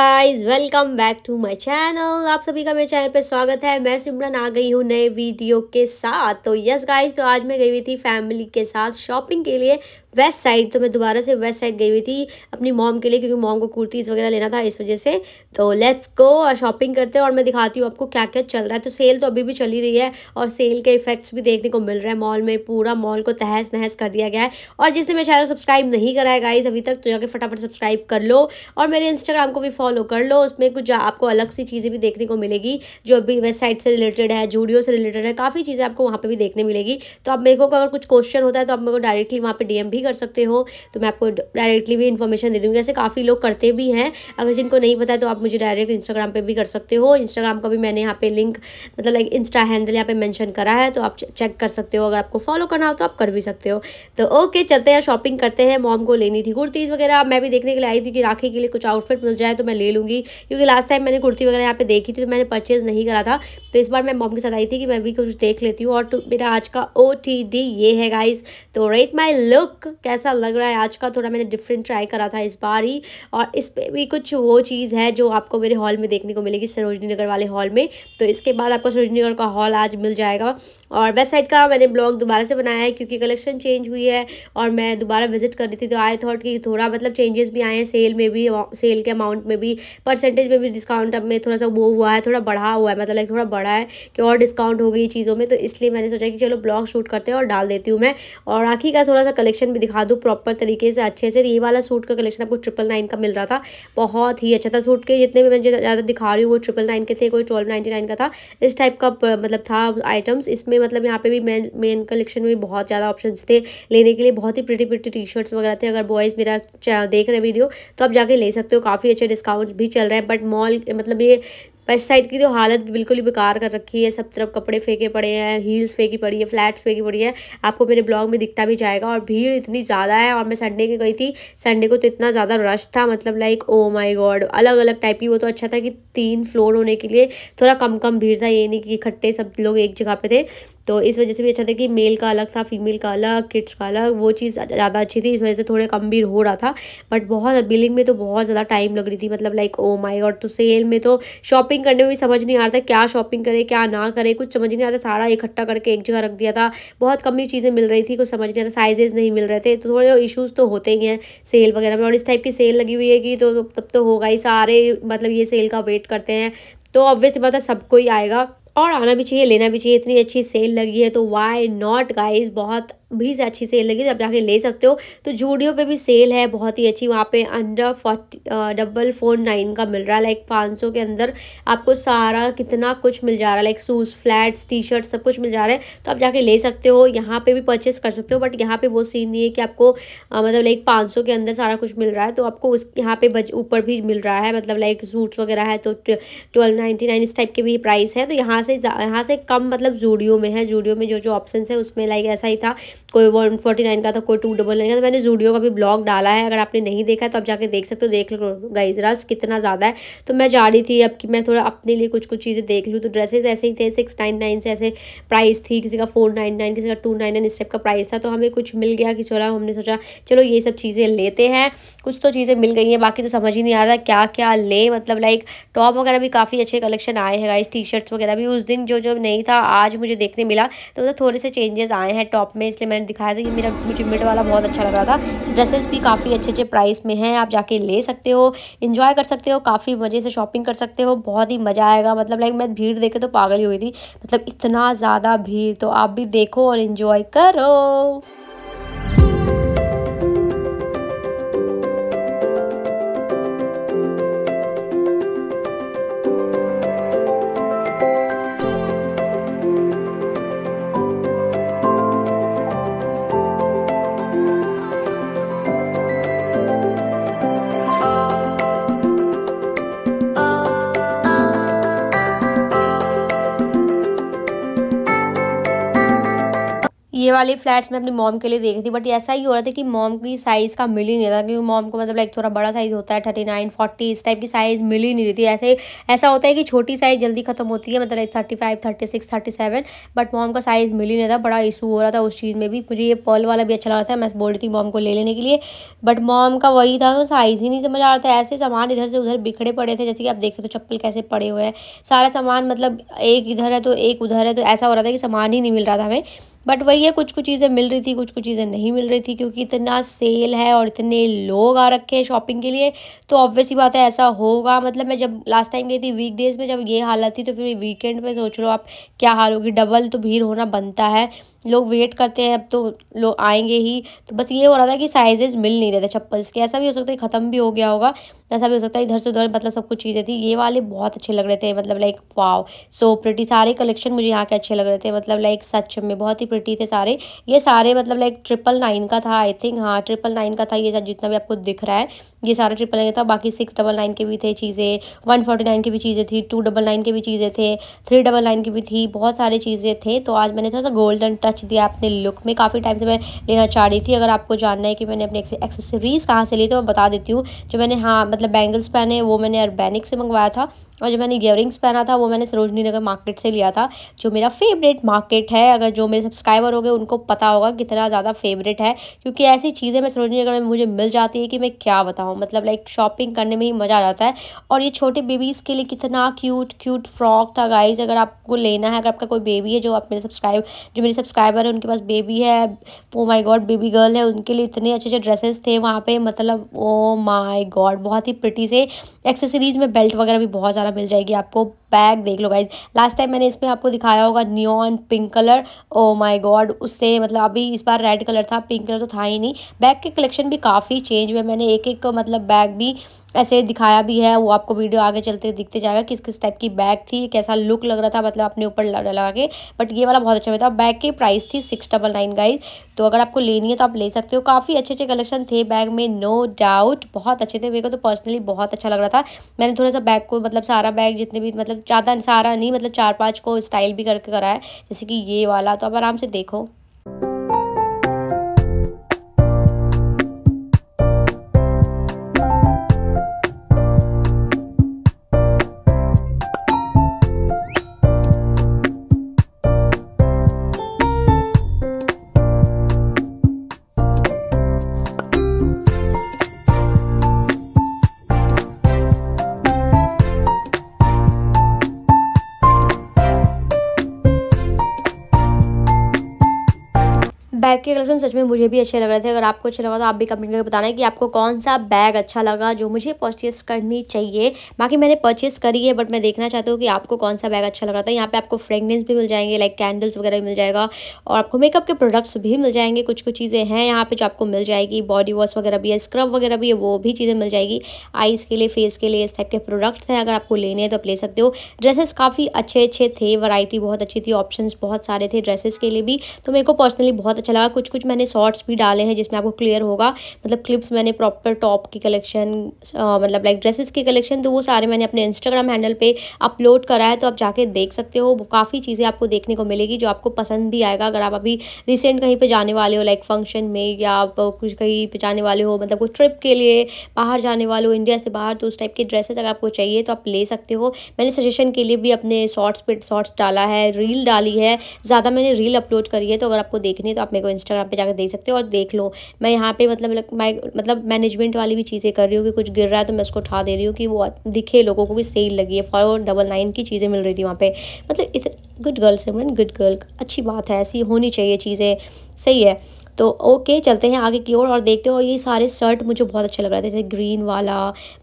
guys welcome back to my channel आप सभी का मेरे चैनल पे स्वागत है मैं सिमरन आ गई हूँ नए वीडियो के साथ तो यस गाइज तो आज मैं गई हुई थी फैमिली के साथ शॉपिंग के लिए वेस्ट साइड तो मैं दोबारा से वेस्ट साइड गई हुई थी अपनी मॉम के लिए क्योंकि मॉम को कुर्तीज़ वगैरह लेना था इस वजह से तो लेट्स गो और शॉपिंग करते हैं और मैं दिखाती हूँ आपको क्या क्या चल रहा है तो सेल तो अभी भी चली रही है और सेल के इफेक्ट्स भी देखने को मिल रहे हैं मॉल में पूरा मॉल को तहस नहस कर दिया गया है और जिसने मेरे चैनल सब्सक्राइब नहीं कराया गाइज अभी तक तो जाके फटाफट सब्सक्राइब कर लो और मेरे इंस्टाग्राम को भी फॉलो फॉलो कर लो उसमें कुछ आपको अलग सी चीज़ें भी देखने को मिलेगी जो भी वेबसाइट से रिलेटेड है जूडियो से रिलेटेड है काफ़ी चीज़ें आपको वहाँ पर भी देखने मिलेगी तो आप मेरे को अगर कुछ क्वेश्चन होता है तो आप मेरे को डायरेक्टली वहाँ पर डीएम भी कर सकते हो तो मैं आपको डायरेक्टली भी इन्फॉर्मेशन दे दूँगी ऐसे काफ़ी लोग करते भी हैं अगर जिनको नहीं पता है तो आप मुझे डायरेक्ट इंस्टाग्राम पर भी कर सकते हो इंस्टाग्राम का भी मैंने यहाँ पर लिंक मतलब लाइक इंस्टा हैंडल यहाँ पे मैंशन करा है तो आप चेक कर सकते हो अगर आपको फॉलो करना हो तो आप कर भी सकते हो तो ओके चलते हैं शॉपिंग करते हैं मॉम को लेनी थी कुर्तीज़ वगैरह मैं भी देखने के लिए आई थी कि राखी के लिए कुछ आउटफिट मिल जाए तो मैं ले लूँगी क्योंकि लास्ट टाइम मैंने कुर्ती वगैरह यहाँ पे देखी थी तो मैंने परचेज़ नहीं करा था तो इस बार मैं मॉम के साथ आई थी कि मैं भी कुछ देख लेती हूँ और तो मेरा आज का ओ ये है गाइज तो रेट माई लुक कैसा लग रहा है आज का थोड़ा मैंने डिफरेंट ट्राई करा था इस बार ही और इस पर भी कुछ वो चीज़ है जो आपको मेरे हॉल में देखने को मिलेगी सरोजनी नगर वाले हॉल में तो इसके बाद आपको सरोजनी नगर का हॉल आज मिल जाएगा और वेस्ट साइड का मैंने ब्लॉग दोबारा से बनाया है क्योंकि कलेक्शन चेंज हुई है और मैं दोबारा विजिट कर रही थी तो आई थॉट कि थोड़ा मतलब चेंजेस भी आए हैं सेल में भी सेल के अमाउंट में भी भी परसेंटेज में भी डिस्काउंट अब में थोड़ा सा वो हुआ है थोड़ा बढ़ा हुआ है मतलब लाइक थोड़ा बढ़ा है कि और डिस्काउंट हो गई चीज़ों में तो इसलिए मैंने सोचा कि चलो ब्लॉग शूट करते हैं और डाल देती हूँ मैं और राखी का थोड़ा सा कलेक्शन भी दिखा दूँ प्रॉपर तरीके से अच्छे से ये वाला सूट का कलेक्शन आपको ट्रिपल नाइन का मिल रहा था बहुत ही अच्छा था सूट के जितने भी मैं ज़्यादा दिखा रही हूँ वो ट्रिपल नाइन के थे कोई ट्वेल्व नाइन्टी नाइन का था इस टाइप का मतलब था आइटम्स इसमें मतलब यहाँ पे भी मेन मेन कलेक्शन में भी बहुत ज़्यादा ऑप्शन थे लेने के लिए बहुत ही प्रिटी प्रिटी टी शर्ट्स वगैरह थे अगर बॉयज़ मेरा देख रहे वीडियो तो आप जाके ले सकते हो काफ़ी अच्छे डिस्काउंट डिस्काउंट भी चल रहा है बट मॉल मतलब ये वेस्ट साइड की तो हालत बिल्कुल ही बेकार कर रखी है सब तरफ कपड़े फेंके पड़े हैं हील्स फेंकी पड़ी है फ्लैट्स फेंकी पड़ी है आपको मेरे ब्लॉग में दिखता भी जाएगा और भीड़ इतनी ज़्यादा है और मैं संडे के गई थी संडे को तो इतना ज़्यादा रश था मतलब लाइक ओ माई गॉड अलग अलग टाइप की वो तो अच्छा था कि तीन फ्लोर होने के लिए थोड़ा कम कम भीड़ था ये नहीं कि इकट्ठे सब लोग एक जगह पर थे तो इस वजह से भी अच्छा था कि मेल का अलग था फीमेल का अलग किड्स का अलग वो चीज़ ज़्यादा अच्छी थी इस वजह से थोड़े कम भी हो रहा था बट बहुत बिलिंग में तो बहुत ज़्यादा टाइम लग रही थी मतलब लाइक ओ माई गॉड तो सेल में तो शॉपिंग करने में भी समझ नहीं आ रहा था क्या शॉपिंग करे क्या ना करे कुछ समझ नहीं आ रहा सारा इकट्ठा करके एक जगह रख दिया था बहुत कम ही चीज़ें मिल रही थी कुछ समझ नहीं आ रहा साइजेज़ नहीं मिल रहे थे तो थोड़े इशूज़ तो होते ही हैं सेल वगैरह में और इस टाइप की सेल लगी हुई है कि तो तब तो होगा ही सारे मतलब ये सेल का वेट करते हैं तो ऑब्वियसली बात है सबको ही आएगा और आना भी चाहिए लेना भी चाहिए इतनी अच्छी सेल लगी है तो वाई नॉट गाइज बहुत भी से अच्छी सेल लगी जब जाके ले सकते हो तो जूडियो पे भी सेल है बहुत ही अच्छी वहाँ पे under forty double four nine का मिल रहा है लाइक पाँच सौ के अंदर आपको सारा कितना कुछ मिल जा रहा है like shoes flats T shirt सब कुछ मिल जा रहा है तो आप जाके ले सकते हो यहाँ पे भी परचेस कर सकते हो बट यहाँ पे वो सीन नहीं है कि आपको आ, मतलब लाइक पाँच के अंदर सारा कुछ मिल रहा है तो आपको उस यहाँ पे बज ऊपर भी मिल रहा है मतलब लाइक सूट्स वगैरह है तो ट्वेल्व नाइन्टी नाइन इस टाइप के भी प्राइस है तो यहाँ से यहाँ से कम मतलब जूडियो में है जूडियो में जो जो ऑप्शन है उसमें लाइक ऐसा ही था कोई वन फोर्टी नाइन का था कोई टू डबल नाइन का था मैंने जूडियो का भी ब्लॉग डाला है अगर आपने नहीं देखा है तो आप जाके देख सकते हो देख लो गाइज रस कितना ज़्यादा है तो मैं जा रही थी अब कि मैं थोड़ा अपने लिए कुछ कुछ चीज़ें देख लूँ तो ड्रेसेस ऐसे ही थे सिक्स नाइन नाइन से ऐसे प्राइस थी किसी का फोर नाइन नाइन किसी का टू नाइन नाइन इस टाइप का प्राइस था तो हमें कुछ मिल गया कि चलो हमने सोचा चलो ये सब चीज़ें लेते हैं कुछ तो चीज़ें मिल गई हैं बाकी तो समझ ही नहीं आ रहा क्या क्या ले मतलब लाइक टॉप वगैरह भी काफ़ी अच्छे कलेक्शन आए हैं गाइज टी शर्ट्स वगैरह भी उस दिन जो जो नहीं था आज मुझे देखने मिला तो मतलब थोड़े से चेंजेस आए हैं टॉप में इसलिए मैंने दिखाया था कि मेरा मुझे मिड वाला बहुत अच्छा लग रहा था ड्रेसेस भी काफ़ी अच्छे अच्छे प्राइस में हैं आप जाके ले सकते हो इन्जॉय कर सकते हो काफ़ी मज़े से शॉपिंग कर सकते हो बहुत ही मज़ा आएगा मतलब लाइक मैं भीड़ देखे तो पागल ही हुई थी मतलब इतना ज़्यादा भीड़ तो आप भी देखो और इन्जॉय करो वाले फ्लैट्स मैं अपनी मॉम के लिए देख रही थी बट ऐसा ही हो रहा था कि मॉम की साइज़ का मिल ही नहीं था क्योंकि मॉम को मतलब लाइक थोड़ा बड़ा साइज़ होता है थर्टी नाइन फोर्टी इस टाइप की साइज़ मिल ही नहीं रही थी ऐसे ऐसा होता है कि छोटी साइज़ जल्दी खत्म होती है मतलब thirty five thirty six thirty seven but mom का साइज़ मिल ही नहीं था बड़ा इशू हो रहा था उस चीज़ में भी मुझे ये पर्ल वाला भी अच्छा लग रहा था मैं बोल रही थी मॉम को ले लेने के लिए बट मॉम का वही था साइज़ तो ही नहीं समझ आ रहा था ऐसे सामान इधर से उधर बिखरे पड़े थे जैसे कि आप देख सकते हो चप्पल कैसे पड़े हुए हैं सारा सामान मतलब एक इधर है तो एक उधर है तो ऐसा हो रहा था कि सामान ही नहीं मिल रहा था हमें बट वही है कुछ कुछ चीज़ें मिल रही थी कुछ कुछ चीज़ें नहीं मिल रही थी क्योंकि इतना सेल है और इतने लोग आ रखे हैं शॉपिंग के लिए तो ऑब्वियसली बात है ऐसा होगा मतलब मैं जब लास्ट टाइम गई थी वीकडेज़ में जब ये हालत थी तो फिर वीकेंड में सोच लो आप क्या हाल होगी डबल तो भीड़ होना बनता है लोग वेट करते हैं अब तो लोग आएंगे ही तो बस ये हो रहा था कि साइजेज़ मिल नहीं रहे थे चप्पल्स के ऐसा भी हो सकता है ख़त्म भी हो गया होगा ऐसा भी हो सकता है इधर से उधर मतलब सब कुछ चीज़ें थी ये वाले बहुत अच्छे लग रहे थे मतलब लाइक वाव सो प्रिटी सारे कलेक्शन मुझे यहाँ के अच्छे लग रहे थे मतलब लाइक सच में बहुत ही प्रिटी थे सारे ये सारे मतलब लाइक ट्रिपल नाइन का था आई थिंक हाँ ट्रिपल नाइन का था ये जितना भी आपको दिख रहा है ये सारा ट्रिपल नाइन था बाकी सिक्स डबल नाइन के भी थे चीज़ें वन फोर्टी नाइन की भी चीज़ें थी टू डबल नाइन की भी चीज़ें थे थ्री डबल नाइन की भी थी बहुत सारी चीज़ें थे तो आज मैंने थोड़ा सा गोल्डन टच दिया अपने लुक में काफ़ी टाइम से मैं लेना चाह रही थी अगर आपको जानना है कि मैंने अपने एक्सेसरीज़ कहाँ से ली तो मैं बता देती हूँ जो मैंने हाँ मतलब मतलब बैंगल्स पहने वो मैंने अर्बैनिक से मंगवाया था और जो मैंने ईयर पहना था वो मैंने सरोजनी नगर मार्केट से लिया था जो मेरा फेवरेट मार्केट है अगर जो मेरे सब्सक्राइबर हो गए उनको पता होगा कितना ज़्यादा फेवरेट है क्योंकि ऐसी चीज़ें मैं सरोजनी नगर में मुझे मिल जाती है कि मैं क्या बताऊँ मतलब लाइक शॉपिंग करने में ही मज़ा आ जाता है और ये छोटे बेबीज़ के लिए कितना क्यूट क्यूट फ्रॉक था गाइज अगर आपको लेना है अगर आपका कोई बेबी है जो आप मेरे सब्सक्राइब जो मेरे सब्सक्राइबर है उनके पास बेबी है oh my god baby girl है उनके लिए इतने अच्छे अच्छे ड्रेसेस थे वहाँ पर मतलब ओ माई गॉड बहुत ही प्रटी से एक्सेसरीज में बेल्ट वगैरह भी बहुत ज़्यादा वगैरह मिल जाएगी आपको बैग देख लो गाइज लास्ट टाइम मैंने इसमें आपको दिखाया होगा neon pink colour oh my god उससे मतलब अभी इस बार रेड कलर था पिंक कलर तो था ही नहीं बैग के कलेक्शन भी काफ़ी चेंज हुए मैंने एक एक मतलब बैग भी ऐसे दिखाया भी है वो आपको वीडियो आगे चलते दिखते जाएगा किस किस टाइप की बैग थी कैसा लुक लग रहा था मतलब अपने ऊपर लगा के बट ये वाला बहुत अच्छा हुआ था बैग की प्राइस थी सिक्स डबल नाइन गाइज तो अगर आपको लेनी है तो आप ले सकते हो काफ़ी अच्छे अच्छे कलेक्शन थे बैग में नो डाउट बहुत अच्छे थे मेरे को तो पर्सनली बहुत अच्छा लग रहा था मैंने थोड़ा सा बैग को मतलब सारा बैग जितने भी मतलब ज़्यादा सारा नहीं मतलब चार पाँच को स्टाइल भी करके करा है जैसे कि ये वाला तो आप आराम से देखो बैग के कलेक्शन सच में मुझे भी अच्छे लग रहे थे अगर आपको अच्छा लगा तो आप भी कमेंट करके बताना है कि आपको कौन सा बैग अच्छा लगा जो मुझे परचेस करनी चाहिए बाकी मैंने परचेस करी है बट मैं देखना चाहती हूँ कि आपको कौन सा बैग अच्छा लग रहा था यहाँ पे आपको फ्रेगनेंस भी मिल जाएंगे लाइक कैंडल्स वगैरह भी मिल जाएगा और आपको मेकअप के प्रोडक्ट्स भी मिल जाएंगे कुछ कुछ चीज़ें हैं यहाँ पर जो आपको मिल जाएगी बॉडी वॉश वगैरह भी है स्क्रब वगैरह भी है वो भी चीज़ें मिल जाएगी आइज़ के लिए फेस के लिए इस टाइप के प्रोडक्ट्स हैं अगर आपको लेने हैं तो आप ले सकते हो ड्रेसेस काफ़ी अच्छे अच्छे थे वराइटी बहुत अच्छी थी ऑप्शन बहुत सारे थे ड्रेसेस के लिए भी तो मेरे को पर्सनली बहुत अच्छा अच्छा लगा कुछ कुछ मैंने शॉर्ट्स भी डाले हैं जिसमें आपको क्लियर होगा मतलब क्लिप्स मैंने प्रॉपर टॉप की कलेक्शन मतलब लाइक ड्रेसेस की कलेक्शन तो वो सारे मैंने अपने इंस्टाग्राम हैंडल पर अपलोड करा है तो आप जाके देख सकते हो काफ़ी चीज़ें आपको देखने को मिलेगी जो आपको पसंद भी आएगा अगर आप अभी रिसेंट कहीं पर जाने वाले हो लाइक फंक्शन में या आप कुछ कहीं पर जाने वाले हो मतलब कुछ ट्रिप के लिए बाहर जाने वाले हो इंडिया से बाहर तो उस टाइप के ड्रेसेस अगर आपको चाहिए तो आप ले सकते हो मैंने सजेशन के लिए भी अपने शॉर्ट्स पर शॉर्ट्स डाला है रील डाली है ज़्यादा मैंने रील अपलोड करी है तो अगर आपको देखनी है तो आप मेरे को इंस्टाग्राम पे जाकर देख सकते हो और देख लो मैं यहाँ पे मतलब मैं मतलब मैनेजमेंट वाली भी चीज़ें कर रही हूँ कि कुछ गिर रहा है तो मैं उसको उठा दे रही हूँ कि वो दिखे लोगों को कि सेल लगी है फोर डबल नाइन की चीज़ें मिल रही थी वहाँ पर मतलब good girl Simran good girl अच्छी बात है ऐसी होनी चाहिए चीज़ें सही है तो ओके चलते हैं आगे की ओर और, और देखते हो ये सारे शर्ट मुझे बहुत अच्छा लग रहा था जैसे ग्रीन वाला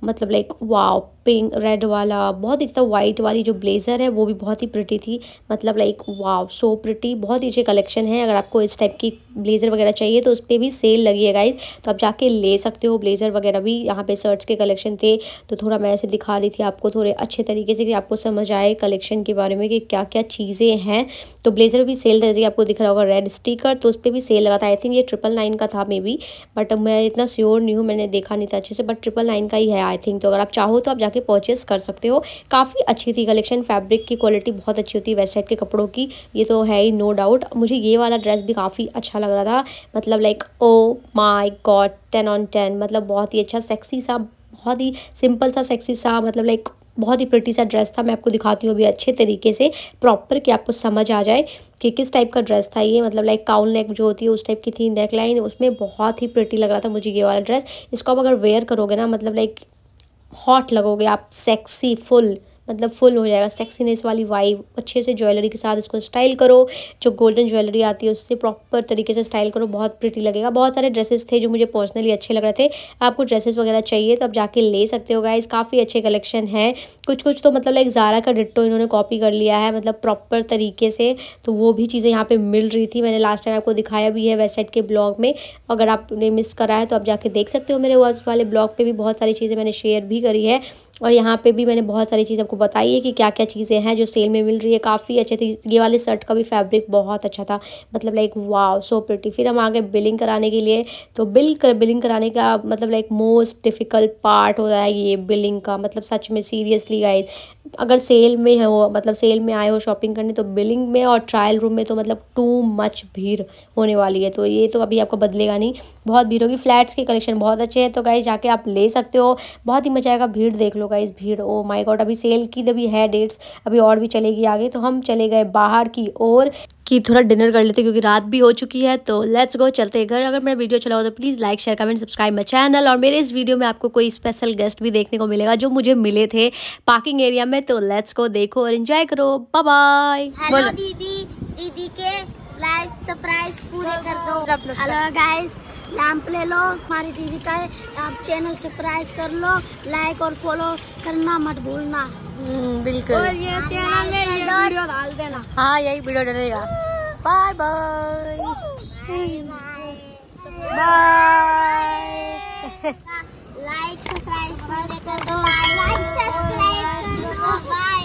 मतलब लाइक वाव पिंक रेड वाला बहुत ही ज़्यादा वाइट वाली जो ब्लेज़र है वो भी बहुत ही प्रिटी थी मतलब लाइक वाव सो प्रिटी बहुत ही अच्छे कलेक्शन है अगर आपको इस टाइप की ब्लेज़र वगैरह चाहिए तो उस पर भी सेल लगी है गाइज तो आप जाके ले सकते हो ब्लेज़र वगैरह भी यहाँ पे शर्ट्स के कलेक्शन थे तो थोड़ा मैं ऐसे दिखा रही थी आपको थोड़े अच्छे तरीके से कि आपको समझ आए कलेक्शन के बारे में कि क्या क्या चीज़ें हैं तो ब्लेज़र भी सेल जैसे आपको दिख रहा होगा रेड स्टीकर तो उस पर भी सेल लगाता था आई थिंक ये ट्रिपल नाइन का था मे बी बट मैं इतना श्योर नहीं हूँ मैंने देखा नहीं था अच्छे से बट ट्रिपल नाइन का ही है आई थिंक तो अगर आप चाहो तो आप जाके परचेस कर सकते हो काफ़ी अच्छी थी कलेक्शन फैब्रिक की क्वालिटी बहुत अच्छी होती है वेबसाइट के कपड़ों की ये तो है ही नो डाउट मुझे ये वाला ड्रेस भी काफ़ी अच्छा लग रहा था मतलब like oh my god ten on ten मतलब बहुत ही अच्छा सेक्सी सा बहुत ही सिंपल सा सेक्सी सा मतलब लाइक बहुत ही प्रटी सा ड्रेस था मैं आपको दिखाती हूँ अभी अच्छे तरीके से प्रॉपर कि आपको समझ आ जाए कि किस टाइप का ड्रेस था ये मतलब लाइक काउल नेक जो होती है उस टाइप की थी नेक लाइन उसमें बहुत ही प्रटी लग रहा था मुझे ये वाला ड्रेस इसको आप अगर वेयर करोगे ना मतलब लाइक हॉट लगोगे आप सेक्सी फुल मतलब फुल हो जाएगा सेक्सीनेस वाली वाइव अच्छे से ज्वेलरी के साथ इसको स्टाइल करो जो गोल्डन ज्वेलरी आती है उससे प्रॉपर तरीके से स्टाइल करो बहुत प्रिटी लगेगा बहुत सारे ड्रेसेस थे जो मुझे पर्सनली अच्छे लग रहे थे आपको ड्रेसेस वगैरह चाहिए तो आप जाके ले सकते हो गाइज काफ़ी अच्छे कलेक्शन हैं कुछ कुछ तो मतलब लाइक ज़ारा का डिट्टो इन्होंने कॉपी कर लिया है मतलब प्रॉपर तरीके से तो वो भी चीज़ें यहाँ पर मिल रही थी मैंने लास्ट टाइम आपको दिखाया भी है वेबसाइट के ब्लॉग में अगर आपने मिस करा है तो आप जाके देख सकते हो मेरे वाले ब्लॉग पर भी बहुत सारी चीज़ें मैंने शेयर भी करी है और यहाँ पे भी मैंने बहुत सारी चीज़ आपको बताई है कि क्या क्या चीज़ें हैं जो सेल में मिल रही है काफ़ी अच्छे थे ये वाले शर्ट का भी फैब्रिक बहुत अच्छा था मतलब लाइक वाव सो प्रिटी फिर हम आ गए बिलिंग कराने के लिए तो बिल कर बिलिंग कराने का मतलब लाइक मोस्ट डिफ़िकल्ट पार्ट होता है ये बिलिंग का मतलब सच में सीरियसली गाइज अगर सेल में हो मतलब सेल में आए हो शॉपिंग करने तो बिलिंग में और ट्रायल रूम में तो मतलब टू मच भीड़ होने वाली है तो ये तो अभी आपको बदलेगा नहीं बहुत भीड़ होगी फ्लैट्स के कलेक्शन बहुत अच्छे हैं तो गाइज जाके आप ले सकते हो बहुत ही मजा आएगा भीड़ देख लो हो इस भीड़ ओ माय गॉड अभी सेल की अभी है डेट्स अभी और भी चलेगी आगे तो हम चले गए बाहर की ओर कि थोड़ा डिनर कर लेते क्योंकि रात भी हो चुकी है तो लेट्स गो चलते घर अगर मेरा वीडियो चला हो तो please like share comment subscribe my channel और मेरे इस वीडियो में आपको कोई स्पेशल गेस्ट भी देखने को मिलेगा जो मुझे मिले थे पार्किंग एरिया में तो लेट्स गो देखो और इन्जॉय करो बाय दीदी दीदी के लाइफ सरप्राइज पूरे कर दो हेलो गाइस लैंप ले लो हमारी दीदी का आप चैनल सब्सक्राइब कर लो लाइक और फॉलो करना मत भूलना हम्म, बिल्कुल और ये चैनल में ये वीडियो डाल देना हाँ यही वीडियो डालेगा bye bye bye like subscribe कर दो लाइक सब्सक्राइब कर दो बाय